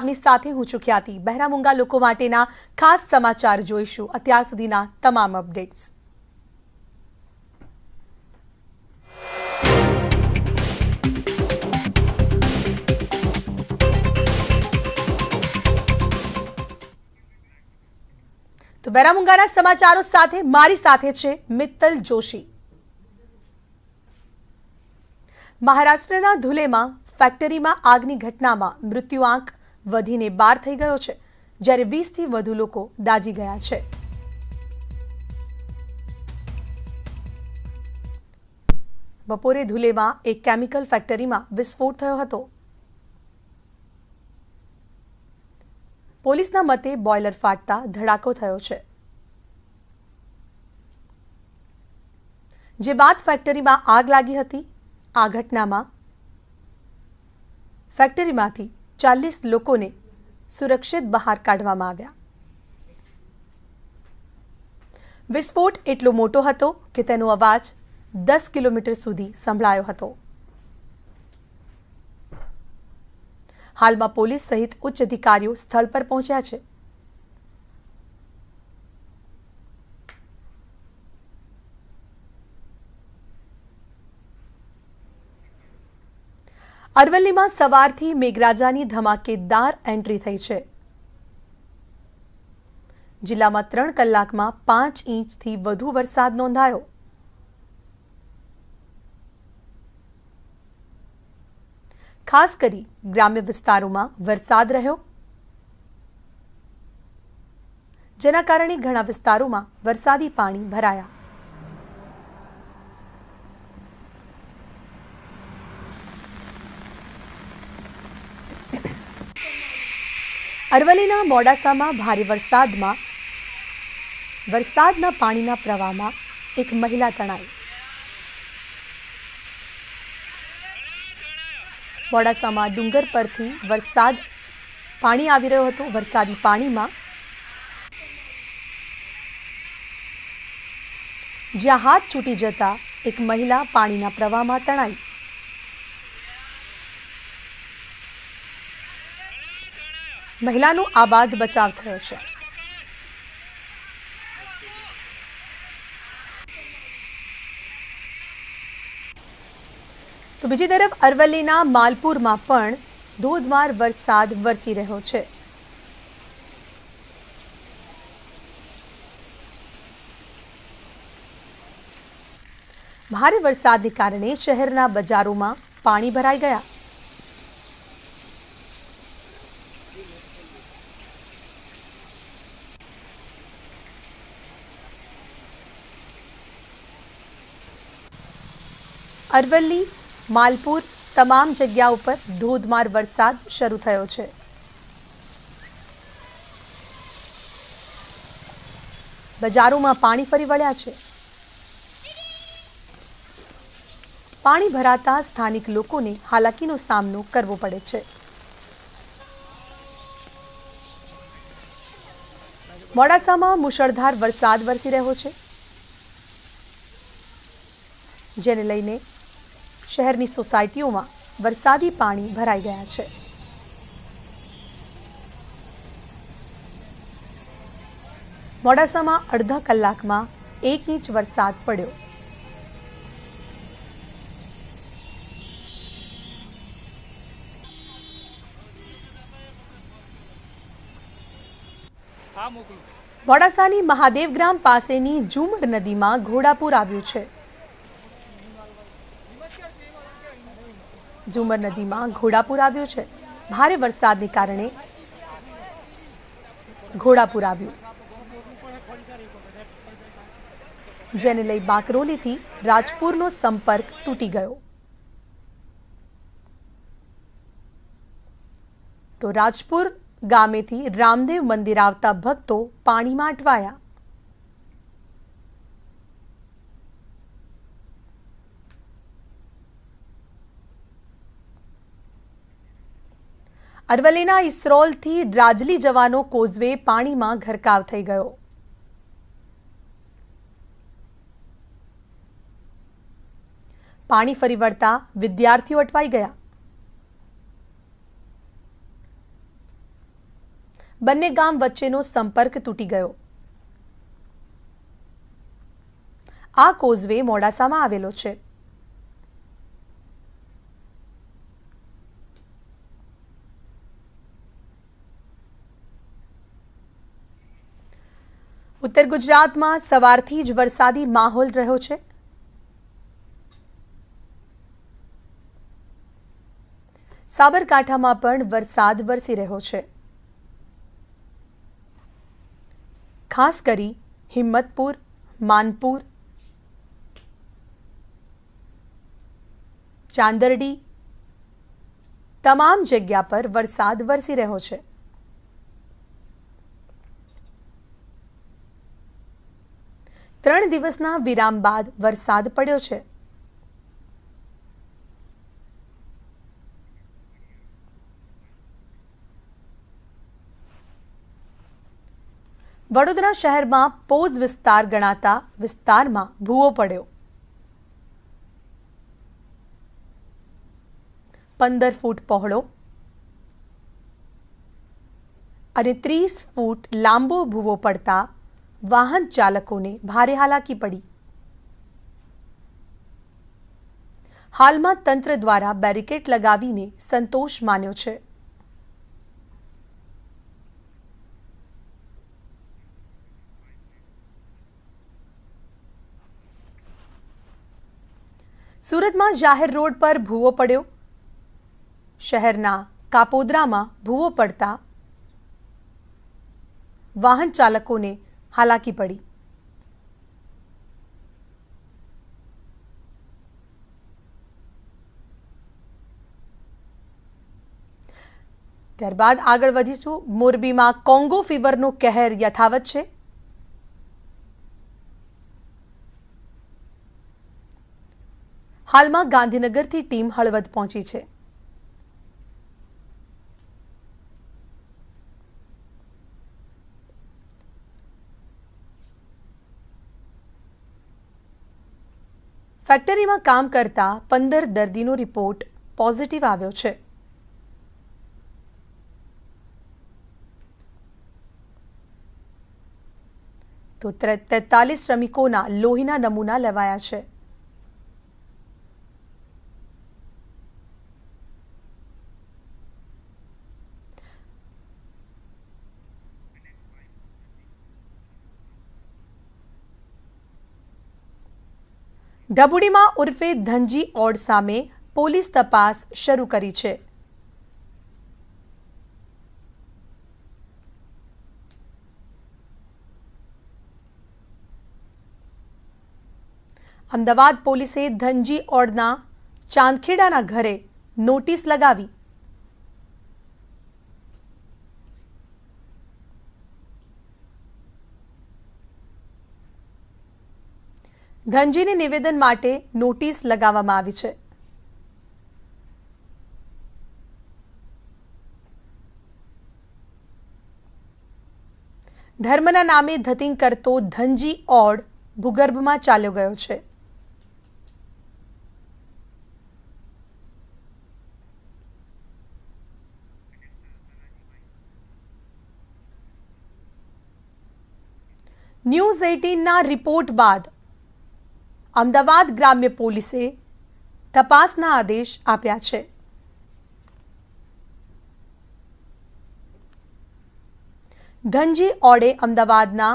આપની સાથે હું ચૂક્યાતી બહેરામુંગા લોકો માટેના ખાસ સમાચાર જોઈશું અત્યાર સુધીના તમામ અપડેટ્સ તો બહેરામુંગાના સમાચારો સાથે મારી સાથે છે મિત્તલ જોશી મહારાષ્ટ્રના ધુલેમાં ફેક્ટરીમાં આગની ઘટનામાં મૃત્યુઆંક વધીને બાર થઈ ગયો છે જ્યારે વીસથી વધુ લોકો દાજી ગયા છે બપોરે ધુલેમાં એક કેમિકલ ફેક્ટરીમાં વિસ્ફોટ થયો હતો પોલીસના મતે બોઇલર ફાટતા ધડાકો થયો છે જે બાદ ફેક્ટરીમાં આગ લાગી હતી આ ઘટનામાં ફેક્ટરીમાંથી ચાલીસ લોકોને સુરક્ષિત બહાર કાઢવામાં આવ્યા વિસ્ફોટ એટલો મોટો હતો કે તેનો અવાજ દસ કિલોમીટર સુધી સંભળાયો હતો હાલમાં પોલીસ સહિત ઉચ્ચ અધિકારીઓ સ્થળ પર પહોંચ્યા છે અરવલ્લીમાં સવારથી મેઘરાજાની ધમાકેદાર એન્ટ્રી થઈ છે જિલ્લામાં ત્રણ કલાકમાં પાંચ ઇંચથી વધુ વરસાદ નોંધાયો ખાસ કરી ગ્રામ્ય વિસ્તારોમાં વરસાદ રહ્યો જેના કારણે ઘણા વિસ્તારોમાં વરસાદી પાણી ભરાયા અરવલ્લીના મોડાસામાં ભારે વરસાદમાં વરસાદના પાણીના પ્રવાહમાં એક મહિલા તણાઈ મોડાસામાં ડુંગર પરથી વરસાદ પાણી આવી રહ્યો હતો વરસાદી પાણીમાં જ્યાં હાથ છૂટી જતા એક મહિલા પાણીના પ્રવાહમાં તણાઈ મહિલાનું આબાદ બચાવ થયો છે તો બીજી તરફ અરવલ્લીના માલપુરમાં પણ ધોધમાર વરસાદ વરસી રહ્યો છે ભારે વરસાદને કારણે શહેરના બજારોમાં પાણી ભરાઈ ગયા અરવલ્લી માલપુર તમામ જગ્યા ઉપર ધોધમાર વરસાદ શરૂ થયો છે બજારોમાં પાણી ફરી વળ્યા છે પાણી ભરાતા સ્થાનિક લોકોને હાલાકીનો સામનો કરવો પડે છે મોડાસામાં મુશળધાર વરસાદ વરસી રહ્યો છે જેને લઈને શહેરની સોસાયટીઓમાં વરસાદી પાણી ભરાઈ ગયા છે મોડાસામાં અડધા કલાકમાં એક ઇંચ વરસાદ પડ્યો મોડાસાની મહાદેવ ગ્રામ પાસેની ઝુમડ નદીમાં ઘોડાપુર આવ્યું છે ઝુમર નદીમાં ઘોડાપુર આવ્યું છે ભારે વરસાદને કારણે ઘોડાપુર આવ્યું જેને લઈ બાકરોલીથી રાજપુરનો સંપર્ક તૂટી ગયો તો રાજપુર ગામેથી રામદેવ મંદિર આવતા ભક્તો પાણીમાં અટવાયા અરવલ્લીના ઇસરોલથી રાજલી જવાનો કોઝવે પાણીમાં ઘરકાવ થઈ ગયો પાણી ફરી વળતા વિદ્યાર્થીઓ અટવાઈ ગયા બંને ગામ વચ્ચેનો સંપર્ક તૂટી ગયો આ કોઝવે મોડાસામાં આવેલો છે ઉત્તર ગુજરાતમાં સવારથી જ વરસાદી માહોલ રહ્યો છે સાબરકાંઠામાં પણ વરસાદ વરસી રહ્યો છે ખાસ કરી હિંમતપુર માનપુર ચાંદરડી તમામ જગ્યા પર વરસાદ વરસી રહ્યો છે ત્રણ દિવસના વિરામ બાદ વરસાદ પડ્યો છે વડોદરા શહેરમાં પોઝ વિસ્તાર ગણાતા વિસ્તારમાં ભૂવો પડ્યો પંદર ફૂટ પહોળો અને ત્રીસ ફૂટ લાંબો ભૂવો પડતા વાહન ચાલકોને ભારે હાલાકી પડી હાલમાં તંત્ર દ્વારા બેરિકેડ લગાવીને સંતોષ માન્યો છે સુરતમાં જાહેર રોડ પર ભૂવો પડ્યો શહેરના કાપોદરામાં ભૂવો પડતા વાહન ચાલકોને હાલાકી પડી ત્યારબાદ આગળ વધીશું મોરબીમાં કોંગો ફીવરનો કહેર યથાવત છે હાલમાં ગાંધીનગરથી ટીમ હળવદ પહોંચી છે ફેક્ટરીમાં કામ કરતા પંદર દર્દીનો રિપોર્ટ પોઝિટિવ આવ્યો છે તો તેતાલીસ શ્રમિકોના લોહીના નમૂના લેવાયા છે ઢબુડીમાં ઉર્ફે ધનજી ઓડ સામે પોલીસ તપાસ શરૂ કરી છે અમદાવાદ પોલીસે ધનજી ઓડના ચાંદખેડાના ઘરે નોટિસ લગાવી ધનજીને નિવેદન માટે નોટિસ લગાવવામાં આવી છે ધર્મના નામે ધતિંગ કરતો ધનજી ઓડ ભૂગર્ભમાં ચાલ્યો ગયો છે ન્યૂઝ એઇટીનના રિપોર્ટ બાદ અમદાવાદ ગ્રામ્ય પોલીસે તપાસના આદેશ આપ્યા છે ધનજી ઓડે અમદાવાદના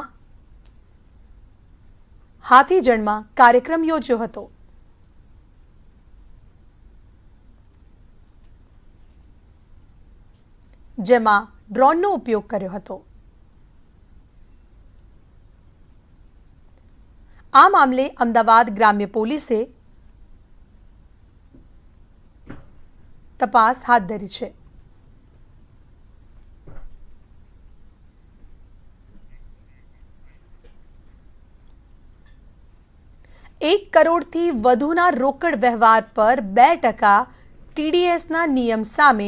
હાથીજણમાં કાર્યક્રમ યોજ્યો હતો જેમાં ડ્રોનનો ઉપયોગ કર્યો હતો आम मामले अहमदाबाद ग्राम्य पुलिस से तपास hadir છે 1 કરોડ થી વધુ ના રોકડ વ્યવહાર પર 2% TDS ના નિયમ સામે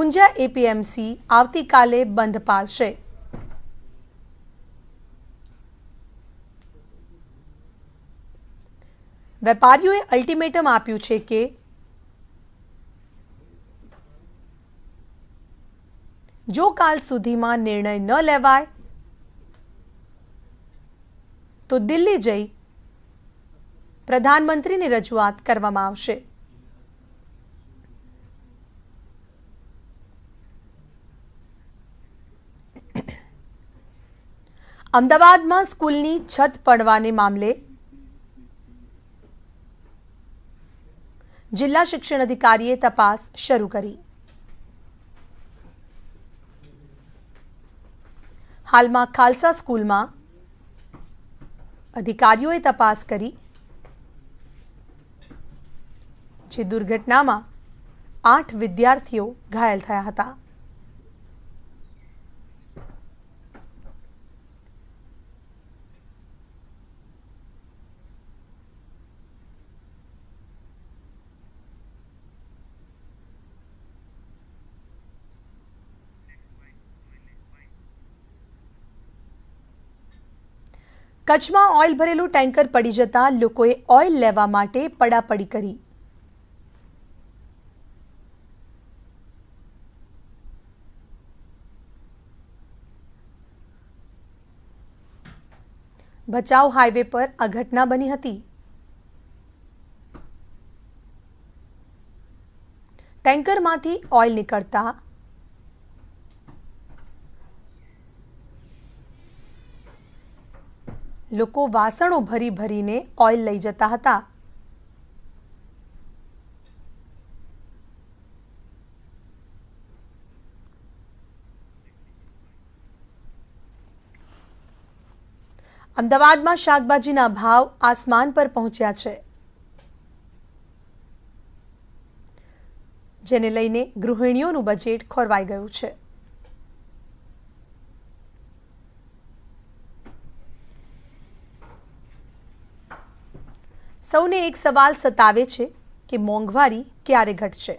ઉંજા APMC આવતીકાલે બંધ પડશે વેપારીઓએ અલ્ટિમેટમ આપ્યું છે કે જો કાલ સુધીમાં નિર્ણય ન લેવાય તો દિલ્હી જઈ પ્રધાનમંત્રીની રજૂઆત કરવામાં આવશે અમદાવાદમાં સ્કૂલની છત પડવાને મામલે જિલ્લા શિક્ષણ અધિકારીએ તપાસ શરૂ કરી હાલમાં ખાલસા સ્કૂલમાં અધિકારીઓએ તપાસ કરી જે દુર્ઘટનામાં આઠ વિદ્યાર્થીઓ ઘાયલ થયા હતા કચ્છમાં ઓઇલ ભરેલું ટેન્કર પડી જતા લોકોએ ઓઇલ લેવા માટે પડાપડી કરી ભચાઉ હાઈવે પર આ ઘટના બની હતી ટેન્કરમાંથી ઓઇલ નીકળતા લોકો વાસણો ભરી ભરીને ઓઇલ લઈ જતા હતા અમદાવાદમાં શાકભાજીના ભાવ આસમાન પર પહોંચ્યા છે જેને લઈને ગૃહિણીઓનું બજેટ ખોરવાઈ ગયું છે સૌને એક સવાલ સતાવે છે કે મોંઘવારી ક્યારે ઘટશે